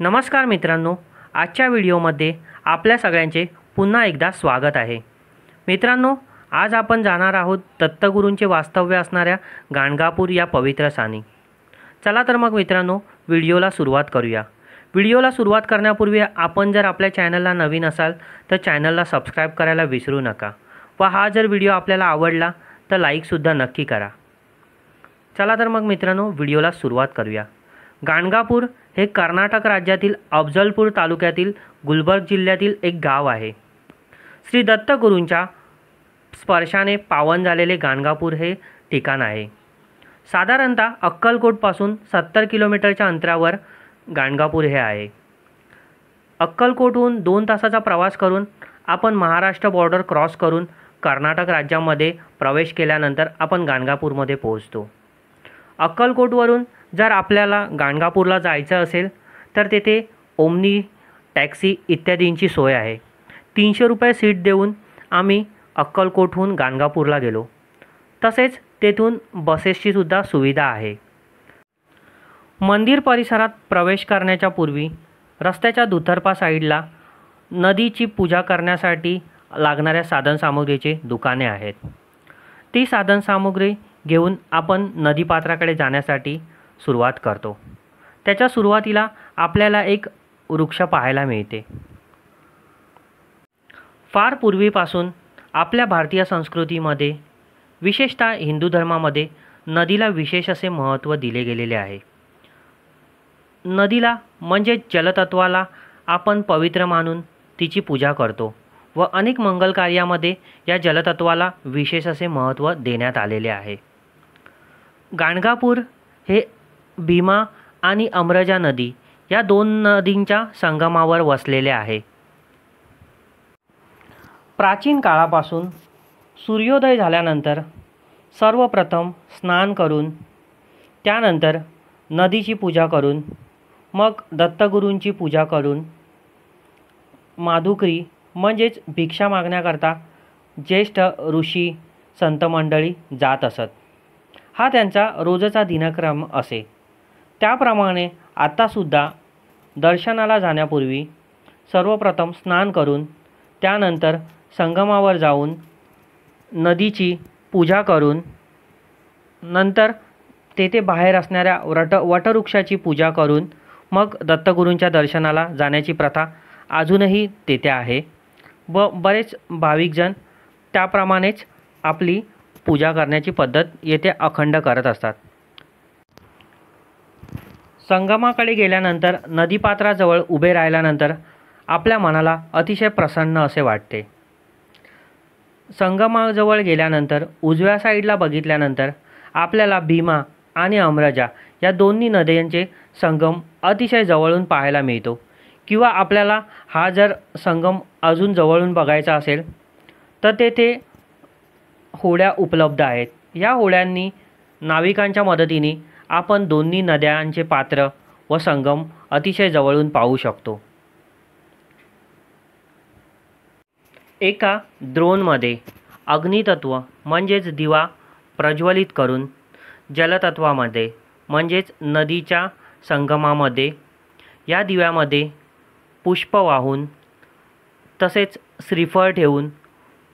नमस्कार मित्रांनो आजच्या व्हिडिओमध्ये आपल्या सगळ्यांचे पुन्हा एकदा स्वागत आहे मित्रांनो आज आपण जाणार आहोत दत्तगुरूंचे वास्तव्य असणाऱ्या गाणगापूर या पवित्र सानी चला तर मग मित्रांनो व्हिडिओला सुरुवात करूया व्हिडिओला सुरुवात करण्यापूर्वी आपण जर आपल्या चॅनलला नवीन असाल तर चॅनलला सबस्क्राईब करायला विसरू नका व हा जर व्हिडिओ आपल्याला आवडला तर लाईकसुद्धा नक्की करा चला तर मग मित्रांनो व्हिडिओला सुरुवात करूया गाणगापूर हे कर्नाटक राज्यातील अफजलपूर तालुक्यातील गुलबर्ग जिल्ह्यातील एक गाव आहे श्री दत्तगुरूंच्या स्पर्शाने पावन झालेले गाणगापूर हे ठिकाण आहे साधारणतः अक्कलकोटपासून सत्तर किलोमीटरच्या अंतरावर गाणगापूर हे आहे अक्कलकोटहून दोन तासाचा प्रवास करून आपण महाराष्ट्र बॉर्डर क्रॉस करून कर्नाटक राज्यामध्ये प्रवेश केल्यानंतर आपण गाणगापूरमध्ये पोहोचतो अक्कलकोटवरून जर आपल्याला गाणगापूरला जायचं असेल तर तेथे ओमनी टॅक्सी इत्यादींची सोय आहे तीनशे रुपये सीट देऊन आम्ही अक्कलकोटहून गाणगापूरला गेलो तसेच तेथून बसेसचीसुद्धा सुविधा आहे मंदिर परिसरात प्रवेश करण्याच्या पूर्वी रस्त्याच्या दुतर्पा साईडला नदीची पूजा करण्यासाठी लागणाऱ्या साधनसामुग्रीचे दुकाने आहेत ती साधनसामुग्री घेऊन आपण नदीपात्राकडे जाण्यासाठी सुरुवात करतो त्याच्या सुरुवातीला आपल्याला एक वृक्ष पाहायला मिळते फार पूर्वीपासून आपल्या भारतीय संस्कृतीमध्ये विशेषतः हिंदू धर्मामध्ये नदीला विशेष असे महत्त्व दिले गेलेले आहे नदीला म्हणजे जलतत्वाला आपण पवित्र मानून तिची पूजा करतो व अनेक मंगल कार्यामध्ये या जलतत्वाला विशेष असे महत्त्व देण्यात आलेले आहे गाणगापूर हे भीमा आणि अमरजा नदी या दोन नदींच्या संगमावर वसलेले आहे प्राचीन काळापासून सूर्योदय झाल्यानंतर सर्वप्रथम स्नान करून त्यानंतर नदीची पूजा करून मग दत्तगुरूंची पूजा करून माधुकरी म्हणजेच भिक्षा मागण्याकरता ज्येष्ठ ऋषी संत मंडळी जात असत हा त्यांचा रोजचा दिनक्रम असे त्याप्रमाणे आत्तासुद्धा दर्शनाला जाण्यापूर्वी सर्वप्रथम स्नान करून त्यानंतर संगमावर जाऊन नदीची पूजा करून नंतर तेथे बाहेर असणाऱ्या वट वटवृक्षाची पूजा करून मग दत्तगुरूंच्या दर्शनाला जाण्याची प्रथा अजूनही तेथे आहे व बरेच भाविकजण त्याप्रमाणेच आपली पूजा करण्याची पद्धत येथे अखंड करत असतात संगमाकडे गेल्यानंतर नदीपात्राजवळ उभे राहिल्यानंतर आपल्या मनाला अतिशय प्रसन्न असे वाटते संगमाजवळ गेल्यानंतर उजव्या साईडला बघितल्यानंतर आपल्याला भीमा आणि अमरजा या दोन्ही नद्यांचे संगम अतिशय जवळून पाहायला मिळतो किंवा आपल्याला हा जर संगम अजून जवळून बघायचा असेल तर तेथे होड्या उपलब्ध आहेत या होड्यांनी नाविकांच्या मदतीने आपण दोन्ही नद्यांचे पात्र व संगम अतिशय जवळून पाहू शकतो एका द्रोणमध्ये अग्नितत्व म्हणजेच दिवा प्रज्वलित करून जलतत्वामध्ये म्हणजेच नदीच्या संगमामध्ये या दिव्यामध्ये पुष्प वाहून तसेच श्रीफळ ठेवून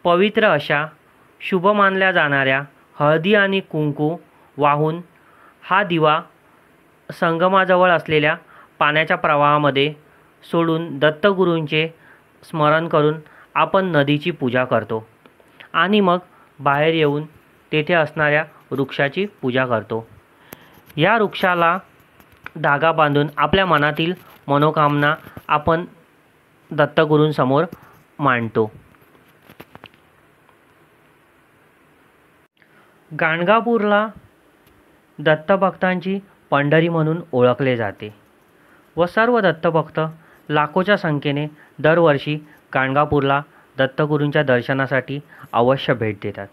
पवित्र अशा शुभ मानल्या जाणाऱ्या हळदी आणि कुंकू वाहून हा दिवा संगमाजवळ असलेल्या पाण्याच्या प्रवाहामध्ये सोडून दत्तगुरूंचे स्मरण करून आपण नदीची पूजा करतो आणि मग बाहेर येऊन तेथे असणाऱ्या वृक्षाची पूजा करतो या वृक्षाला धागा बांधून आपल्या मनातील मनोकामना आपण दत्तगुरूंसमोर मांडतो गाणगापूरला दत्तभक्तांची पंढरी म्हणून ओळखले जाते व सर्व दत्तभक्त लाखोच्या संख्येने दरवर्षी काणगापूरला दत्तगुरूंच्या दर्शनासाठी अवश्य भेट देतात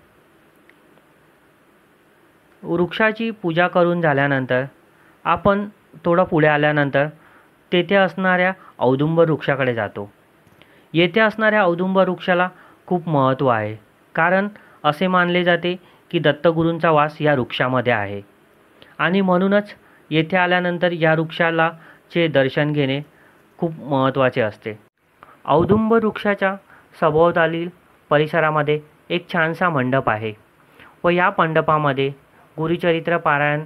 वृक्षाची पूजा करून झाल्यानंतर आपण थोडं पुढे आल्यानंतर तेथे असणाऱ्या औदुंब वृक्षाकडे जातो येथे असणाऱ्या औदुंब वृक्षाला खूप महत्त्व आहे कारण असे मानले जाते की दत्तगुरूंचा वास या वृक्षामध्ये आहे आणि म्हणूनच येथे आल्यानंतर या वृक्षाला चे दर्शन घेणे खूप महत्त्वाचे असते औदुंब वृक्षाच्या सभोवतालील परिसरामध्ये एक छानसा मंडप आहे व या मंडपामध्ये गुरुचरित्र पारायण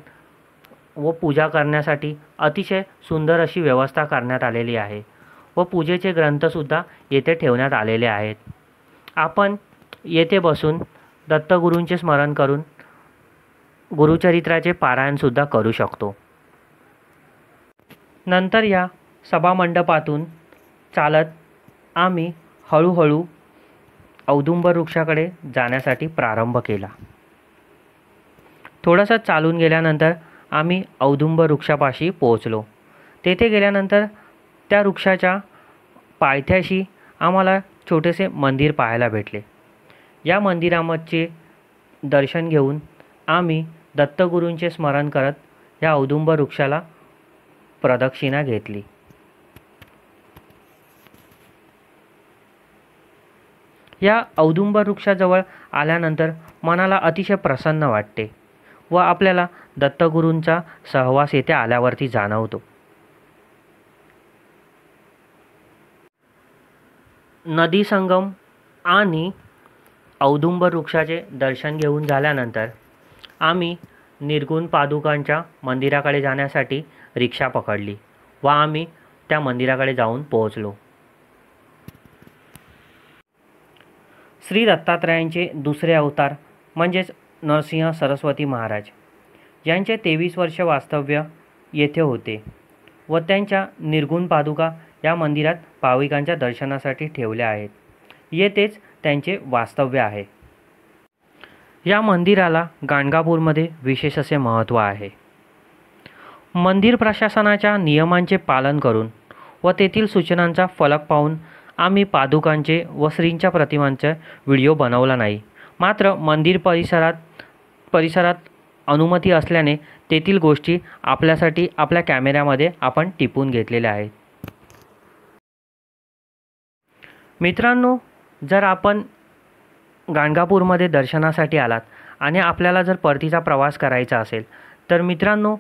व पूजा करण्यासाठी अतिशय सुंदर अशी व्यवस्था करण्यात आलेली आहे व पूजेचे ग्रंथसुद्धा येथे ठेवण्यात आलेले आहेत आपण येथे बसून दत्तगुरूंचे स्मरण करून गुरुचरित्राचे पारायणसुद्धा करू शकतो नंतर या सभामंडपातून चालत आम्ही हळूहळू औदुंबर वृक्षाकडे जाण्यासाठी प्रारंभ केला थोडंसं चालून गेल्यानंतर आम्ही औदुंबर वृक्षापाशी पोहोचलो तेथे गेल्यानंतर त्या वृक्षाच्या पायथ्याशी आम्हाला छोटेसे मंदिर पाहायला भेटले या मंदिरामध्ये दर्शन घेऊन आम्ही दत्तगुरूंचे स्मरण करत या औदुंब वृक्षाला प्रदक्षिणा घेतली या औदुंब वृक्षाजवळ आल्यानंतर मनाला अतिशय प्रसन्न वाटते व आपल्याला दत्तगुरूंचा सहवास येथे आल्यावरती जाणवतो नदी संगम आणि औदुंब वृक्षाचे दर्शन घेऊन झाल्यानंतर आम्ही निर्गुण पादुकांच्या मंदिराकडे जाण्यासाठी रिक्षा पकडली व आम्ही त्या मंदिराकडे जाऊन पोहोचलो श्री दत्तात्रयांचे दुसरे अवतार म्हणजेच नरसिंह सरस्वती महाराज यांचे तेवीस वर्ष वास्तव्य येथे होते व त्यांच्या निर्गुण पादुका या मंदिरात भाविकांच्या दर्शनासाठी ठेवल्या आहेत येथेच त्यांचे वास्तव्य आहे या मंदिराला गाणगापूरमध्ये विशेष असे महत्त्व आहे मंदिर प्रशासनाच्या नियमांचे पालन करून व तेथील सूचनांचा फलक पाहून आम्ही पादुकांचे व श्रींच्या प्रतिमांचे व्हिडिओ बनवला नाही मात्र मंदिर परिसरात परिसरात अनुमती असल्याने तेथील गोष्टी आपल्यासाठी आपल्या कॅमेऱ्यामध्ये आपण टिपून घेतलेल्या आहेत मित्रांनो जर आपण गाणगापूरमध्ये दर्शनासाठी आलात आणि आपल्याला जर परतीचा प्रवास करायचा असेल तर मित्रांनो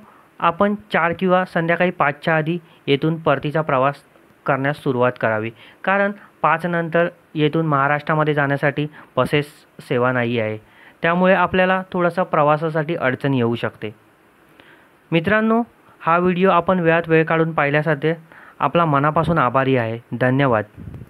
आपण चार किंवा संध्याकाळी पाचच्या आधी येथून परतीचा प्रवास करण्यास सुरुवात करावी कारण पाचनंतर येथून महाराष्ट्रामध्ये जाण्यासाठी बसेस सेवा नाही आहे त्यामुळे आपल्याला थोडासा प्रवासासाठी अडचण येऊ शकते मित्रांनो हा व्हिडिओ आपण वेळात वेळ काढून पाहिल्यासाठी आपला मनापासून आभारी आहे धन्यवाद